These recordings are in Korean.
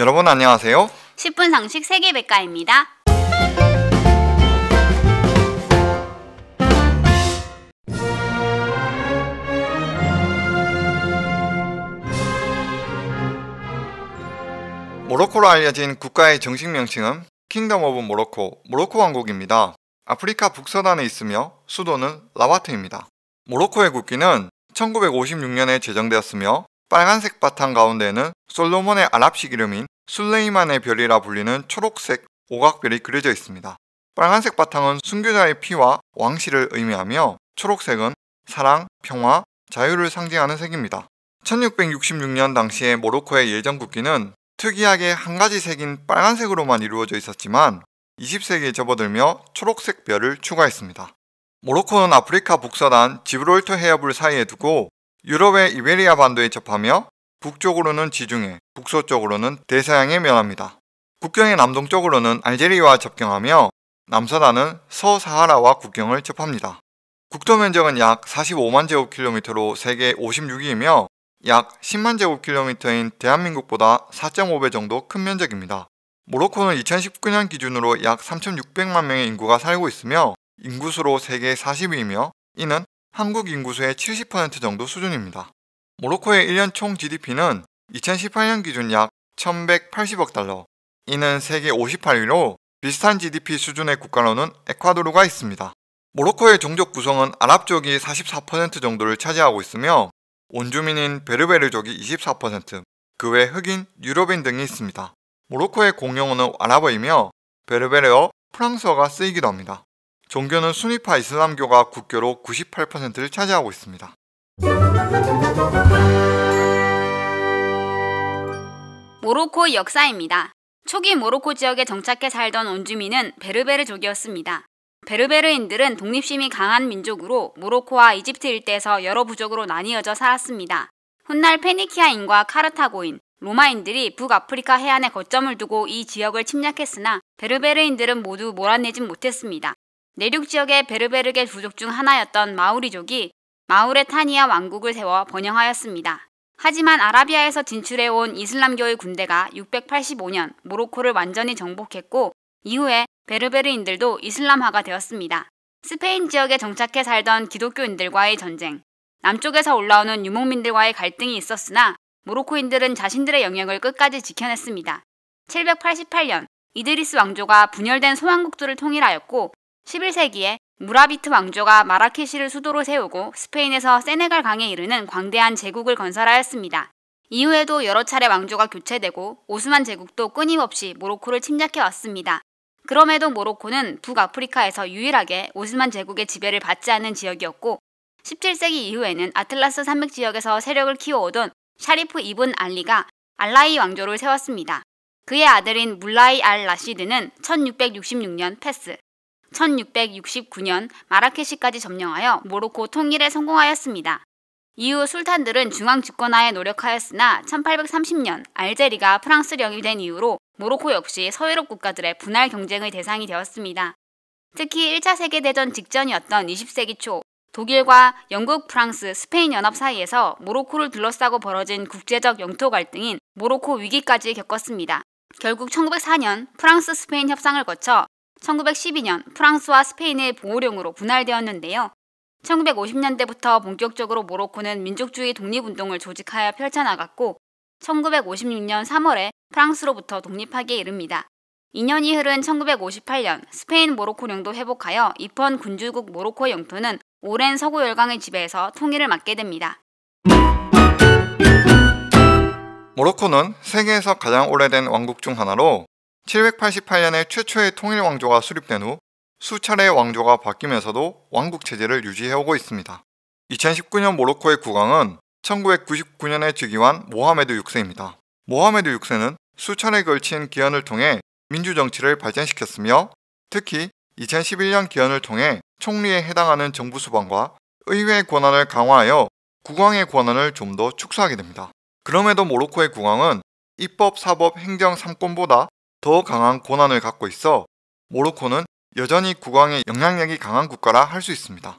여러분 안녕하세요. 10분 상식 세계백과입니다. 모로코로 알려진 국가의 정식 명칭은 킹덤 오브 모로코, 모로코 왕국입니다. 아프리카 북서단에 있으며 수도는 라바트입니다. 모로코의 국기는 1956년에 제정되었으며 빨간색 바탕 가운데는 에 솔로몬의 아랍식 이름인 술레이만의 별이라 불리는 초록색 오각별이 그려져 있습니다. 빨간색 바탕은 순교자의 피와 왕실을 의미하며 초록색은 사랑, 평화, 자유를 상징하는 색입니다. 1666년 당시의 모로코의 예전 국기는 특이하게 한 가지 색인 빨간색으로만 이루어져 있었지만 20세기에 접어들며 초록색 별을 추가했습니다. 모로코는 아프리카 북서단 지브롤터 해협을 사이에 두고 유럽의 이베리아 반도에 접하며 북쪽으로는 지중해, 북서쪽으로는 대서양에 면합니다. 국경의 남동쪽으로는 알제리와 접경하며 남서단은 서사하라와 국경을 접합니다. 국토 면적은 약 45만 제곱킬로미터로 세계 56위이며 약 10만 제곱킬로미터인 대한민국보다 4.5배 정도 큰 면적입니다. 모로코는 2019년 기준으로 약 3,600만 명의 인구가 살고 있으며 인구수로 세계 40위이며 이는 한국 인구수의 70% 정도 수준입니다. 모로코의 1년 총 GDP는 2018년 기준 약 1180억 달러, 이는 세계 58위로 비슷한 GDP 수준의 국가로는 에콰도르가 있습니다. 모로코의 종족 구성은 아랍족이 44% 정도를 차지하고 있으며 원주민인 베르베르족이 24%, 그 외 흑인, 유럽인 등이 있습니다. 모로코의 공용어는 아랍어이며 베르베르어, 프랑스어가 쓰이기도 합니다. 종교는 순위파 이슬람교가 국교로 98%를 차지하고 있습니다. 모로코 역사입니다. 초기 모로코 지역에 정착해 살던 온주민은 베르베르족이었습니다. 베르베르인들은 독립심이 강한 민족으로 모로코와 이집트 일대에서 여러 부족으로 나뉘어져 살았습니다. 훗날 페니키아인과 카르타고인, 로마인들이 북아프리카 해안에 거점을 두고 이 지역을 침략했으나 베르베르인들은 모두 몰아내진 못했습니다. 내륙 지역의 베르베르계 부족 중 하나였던 마우리족이 마우레타니아 왕국을 세워 번영하였습니다. 하지만 아라비아에서 진출해온 이슬람교의 군대가 685년 모로코를 완전히 정복했고 이후에 베르베르인들도 이슬람화가 되었습니다. 스페인 지역에 정착해 살던 기독교인들과의 전쟁, 남쪽에서 올라오는 유목민들과의 갈등이 있었으나 모로코인들은 자신들의 영역을 끝까지 지켜냈습니다. 788년 이드리스 왕조가 분열된 소왕국들을 통일하였고 11세기에 무라비트 왕조가 마라케시를 수도로 세우고 스페인에서 세네갈 강에 이르는 광대한 제국을 건설하였습니다. 이후에도 여러 차례 왕조가 교체되고 오스만 제국도 끊임없이 모로코를 침략해 왔습니다. 그럼에도 모로코는 북아프리카에서 유일하게 오스만 제국의 지배를 받지 않은 지역이었고 17세기 이후에는 아틀라스 산맥 지역에서 세력을 키워오던 샤리프 이븐 알리가 알라이 왕조를 세웠습니다. 그의 아들인 물라이 알 라시드는 1666년 패스, 1669년 마라케시까지 점령하여 모로코 통일에 성공하였습니다. 이후 술탄들은 중앙 집권하에 노력하였으나 1830년 알제리가 프랑스령이 된 이후로 모로코 역시 서유럽 국가들의 분할 경쟁의 대상이 되었습니다. 특히 1차 세계대전 직전이었던 20세기 초 독일과 영국, 프랑스, 스페인 연합 사이에서 모로코를 둘러싸고 벌어진 국제적 영토 갈등인 모로코 위기까지 겪었습니다. 결국 1904년 프랑스 스페인 협상을 거쳐 1912년 프랑스와 스페인의 보호령으로 분할되었는데요. 1950년대부터 본격적으로 모로코는 민족주의 독립운동을 조직하여 펼쳐나갔고 1956년 3월에 프랑스로부터 독립하기에 이릅니다. 2년이 흐른 1958년 스페인 모로코령도 회복하여 입헌 군주국 모로코 영토는 오랜 서구 열강의 지배에서 통일을 맞게 됩니다. 모로코는 세계에서 가장 오래된 왕국 중 하나로 788년에 최초의 통일 왕조가 수립된 후 수차례 왕조가 바뀌면서도 왕국 체제를 유지해오고 있습니다. 2019년 모로코의 국왕은 1999년에 즉위한 모하메드 6세입니다. 모하메드 6세는 수차례 걸친 기한을 통해 민주정치를 발전시켰으며 특히 2011년 기한을 통해 총리에 해당하는 정부 수반과 의회의 권한을 강화하여 국왕의 권한을 좀 더 축소하게 됩니다. 그럼에도 모로코의 국왕은 입법, 사법, 행정 3권보다 더 강한 권한을 갖고 있어 모로코는 여전히 국왕의 영향력이 강한 국가라 할 수 있습니다.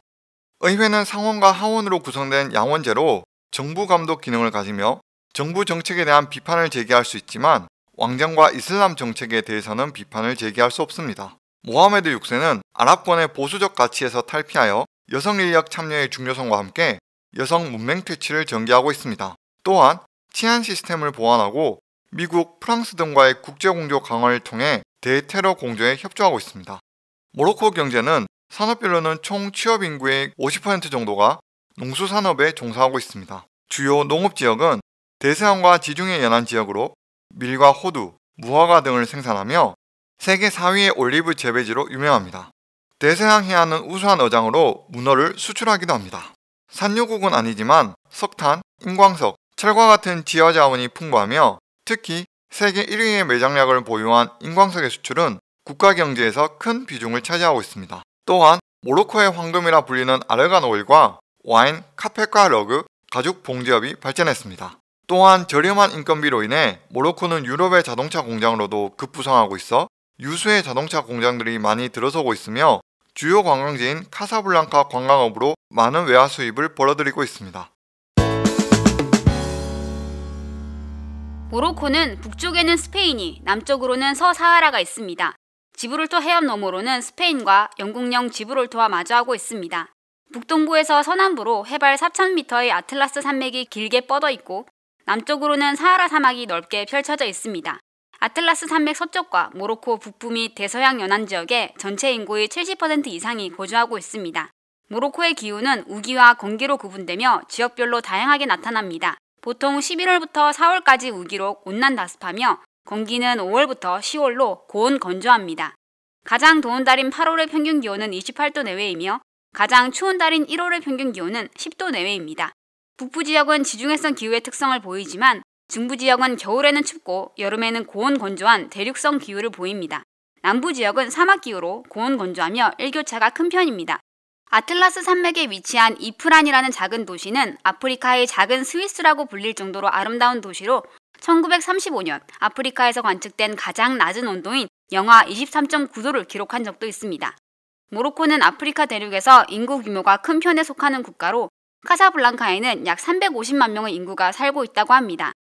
의회는 상원과 하원으로 구성된 양원제로 정부 감독 기능을 가지며 정부 정책에 대한 비판을 제기할 수 있지만 왕정과 이슬람 정책에 대해서는 비판을 제기할 수 없습니다. 모하메드 6세는 아랍권의 보수적 가치에서 탈피하여 여성 인력 참여의 중요성과 함께 여성 문맹 퇴치를 전개하고 있습니다. 또한 치안 시스템을 보완하고 미국, 프랑스 등과의 국제공조 강화를 통해 대테러 공조에 협조하고 있습니다. 모로코 경제는 산업별로는 총 취업 인구의 50% 정도가 농수산업에 종사하고 있습니다. 주요 농업지역은 대서양과 지중해 연안 지역으로 밀과 호두, 무화과 등을 생산하며 세계 4위의 올리브 재배지로 유명합니다. 대서양 해안은 우수한 어장으로 문어를 수출하기도 합니다. 산유국은 아니지만 석탄, 인광석, 철과 같은 지하자원이 풍부하며 특히 세계 1위의 매장량을 보유한 인광석의 수출은 국가 경제에서 큰 비중을 차지하고 있습니다. 또한 모로코의 황금이라 불리는 아르간 오일과 와인, 카펫과 러그, 가죽 봉제업이 발전했습니다. 또한 저렴한 인건비로 인해 모로코는 유럽의 자동차 공장으로도 급부상하고 있어 유수의 자동차 공장들이 많이 들어서고 있으며 주요 관광지인 카사블랑카 관광업으로 많은 외화 수입을 벌어들이고 있습니다. 모로코는 북쪽에는 스페인이, 남쪽으로는 서사하라가 있습니다. 지브롤터 해협 너머로는 스페인과 영국령 지브롤터와 마주하고 있습니다. 북동부에서 서남부로 해발 4,000m의 아틀라스 산맥이 길게 뻗어 있고 남쪽으로는 사하라 사막이 넓게 펼쳐져 있습니다. 아틀라스 산맥 서쪽과 모로코 북부 및 대서양 연안 지역에 전체 인구의 70% 이상이 거주하고 있습니다. 모로코의 기후는 우기와 건기로 구분되며 지역별로 다양하게 나타납니다. 보통 11월부터 4월까지 우기로 온난다습하며 공기는 5월부터 10월로 고온 건조합니다. 가장 더운 달인 8월의 평균 기온은 28도 내외이며 가장 추운 달인 1월의 평균 기온은 10도 내외입니다. 북부 지역은 지중해성 기후의 특성을 보이지만 중부 지역은 겨울에는 춥고 여름에는 고온 건조한 대륙성 기후를 보입니다. 남부 지역은 사막 기후로 고온 건조하며 일교차가 큰 편입니다. 아틀라스 산맥에 위치한 이프란이라는 작은 도시는 아프리카의 작은 스위스라고 불릴 정도로 아름다운 도시로 1935년 아프리카에서 관측된 가장 낮은 온도인 영하 23.9도를 기록한 적도 있습니다. 모로코는 아프리카 대륙에서 인구 규모가 큰 편에 속하는 국가로 카사블랑카에는 약 350만 명의 인구가 살고 있다고 합니다.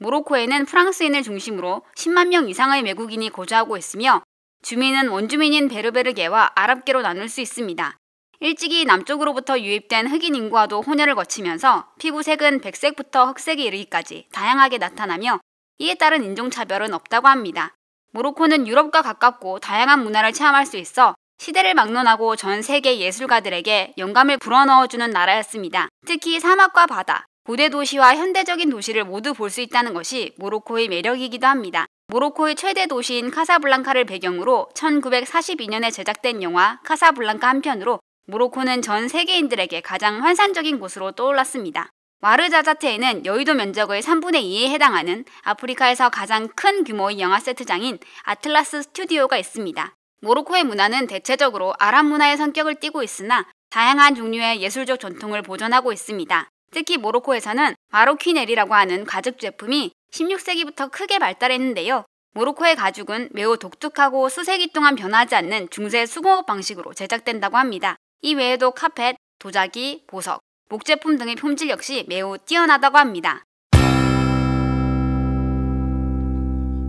모로코에는 프랑스인을 중심으로 10만 명 이상의 외국인이 거주하고 있으며 주민은 원주민인 베르베르계와 아랍계로 나눌 수 있습니다. 일찍이 남쪽으로부터 유입된 흑인 인구와도 혼혈을 거치면서 피부색은 백색부터 흑색에 이르기까지 다양하게 나타나며 이에 따른 인종차별은 없다고 합니다. 모로코는 유럽과 가깝고 다양한 문화를 체험할 수 있어 시대를 막론하고 전 세계 예술가들에게 영감을 불어넣어주는 나라였습니다. 특히 사막과 바다, 고대 도시와 현대적인 도시를 모두 볼 수 있다는 것이 모로코의 매력이기도 합니다. 모로코의 최대 도시인 카사블랑카를 배경으로 1942년에 제작된 영화 카사블랑카 한편으로 모로코는 전 세계인들에게 가장 환상적인 곳으로 떠올랐습니다. 와르자자테에는 여의도 면적의 3분의 2에 해당하는 아프리카에서 가장 큰 규모의 영화 세트장인 아틀라스 스튜디오가 있습니다. 모로코의 문화는 대체적으로 아랍 문화의 성격을 띠고 있으나 다양한 종류의 예술적 전통을 보존하고 있습니다. 특히 모로코에서는 마로퀴넬이라고 하는 가죽 제품이 16세기부터 크게 발달했는데요. 모로코의 가죽은 매우 독특하고 수세기 동안 변하지 않는 중세 수공업 방식으로 제작된다고 합니다. 이 외에도 카펫, 도자기, 보석, 목제품 등의 품질 역시 매우 뛰어나다고 합니다.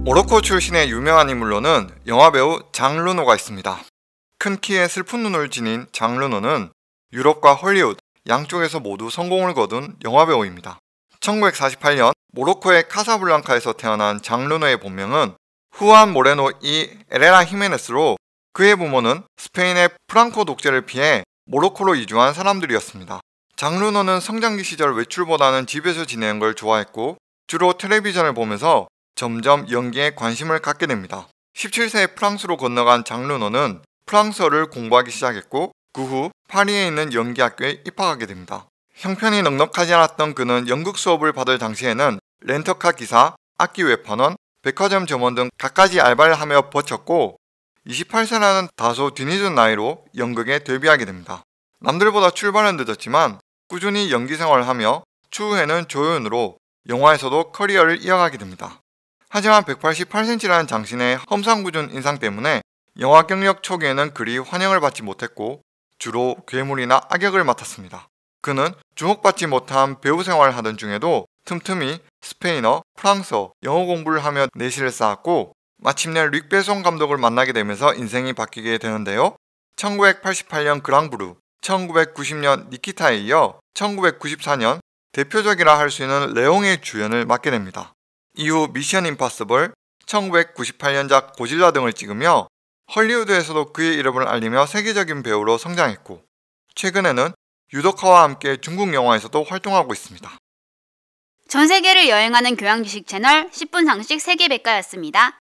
모로코 출신의 유명한 인물로는 영화배우 장르노가 있습니다. 큰 키에 슬픈 눈을 지닌 장르노는 유럽과 헐리우드 양쪽에서 모두 성공을 거둔 영화배우입니다. 1948년 모로코의 카사블랑카에서 태어난 장르노의 본명은 후안 모레노 이 에레라 히메네스로 그의 부모는 스페인의 프랑코 독재를 피해 모로코로 이주한 사람들이었습니다. 장르노는 성장기 시절 외출보다는 집에서 지내는 걸 좋아했고 주로 텔레비전을 보면서 점점 연기에 관심을 갖게 됩니다. 17세에 프랑스로 건너간 장르노는 프랑스어를 공부하기 시작했고 그 후 파리에 있는 연기학교에 입학하게 됩니다. 형편이 넉넉하지 않았던 그는 연극 수업을 받을 당시에는 렌터카 기사, 악기 외판원, 백화점 점원 등 갖가지 알바를 하며 버텼고 28세라는 다소 뒤늦은 나이로 연극에 데뷔하게 됩니다. 남들보다 출발은 늦었지만 꾸준히 연기 생활을 하며 추후에는 조연으로 영화에서도 커리어를 이어가게 됩니다. 하지만 188cm라는 장신의 험상궂은 인상 때문에 영화 경력 초기에는 그리 환영을 받지 못했고 주로 괴물이나 악역을 맡았습니다. 그는 주목받지 못한 배우 생활을 하던 중에도 틈틈이 스페인어, 프랑스어, 영어 공부를 하며 내실을 쌓았고 마침내 릭베송 감독을 만나게 되면서 인생이 바뀌게 되는데요. 1988년 그랑부르 1990년 니키타에 이어 1994년 대표적이라 할 수 있는 레옹의 주연을 맡게 됩니다. 이후 미션 임파서블, 1998년작 고질라 등을 찍으며 헐리우드에서도 그의 이름을 알리며 세계적인 배우로 성장했고 최근에는 유덕화와 함께 중국 영화에서도 활동하고 있습니다. 전 세계를 여행하는 교양 지식 채널 10분 상식 세계 백과였습니다.